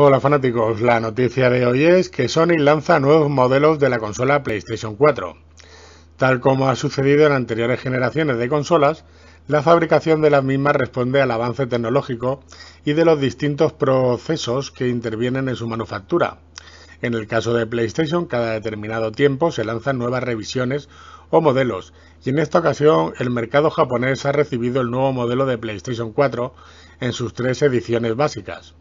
Hola fanáticos, la noticia de hoy es que Sony lanza nuevos modelos de la consola PlayStation 4. Tal como ha sucedido en anteriores generaciones de consolas, la fabricación de las mismas responde al avance tecnológico y de los distintos procesos que intervienen en su manufactura. En el caso de PlayStation, cada determinado tiempo se lanzan nuevas revisiones o modelos, y en esta ocasión el mercado japonés ha recibido el nuevo modelo de PlayStation 4 en sus tres ediciones básicas.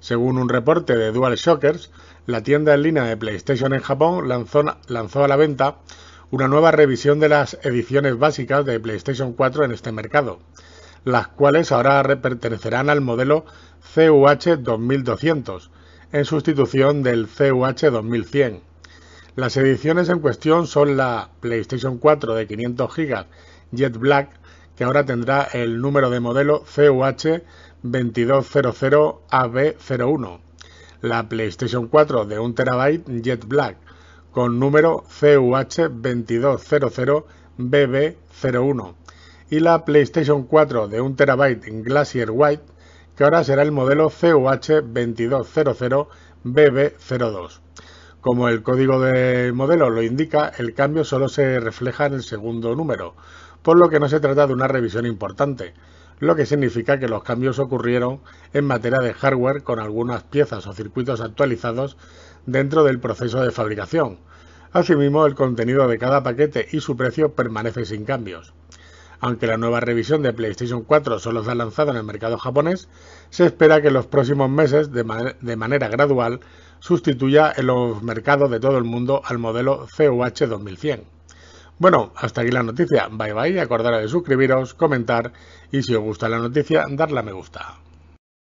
Según un reporte de Dual Shockers, la tienda en línea de PlayStation en Japón lanzó, lanzó a la venta una nueva revisión de las ediciones básicas de PlayStation 4 en este mercado, las cuales ahora pertenecerán al modelo CUH 2200, en sustitución del CUH 2100. Las ediciones en cuestión son la PlayStation 4 de 500 GB Jet Black que ahora tendrá el número de modelo CUH 2200AB01. La PlayStation 4 de 1 TB Jet Black con número CUH 2200BB01 y la PlayStation 4 de 1 TB Glacier White que ahora será el modelo CUH 2200BB02. Como el código de modelo lo indica, el cambio solo se refleja en el segundo número, por lo que no se trata de una revisión importante, lo que significa que los cambios ocurrieron en materia de hardware con algunas piezas o circuitos actualizados dentro del proceso de fabricación. Asimismo, el contenido de cada paquete y su precio permanece sin cambios. Aunque la nueva revisión de PlayStation 4 solo se ha lanzado en el mercado japonés, se espera que en los próximos meses, de, manera gradual, sustituya en los mercados de todo el mundo al modelo cuh 2100. Bueno, hasta aquí la noticia. Bye bye. Acordaros de suscribiros, comentar y si os gusta la noticia, darle a me gusta.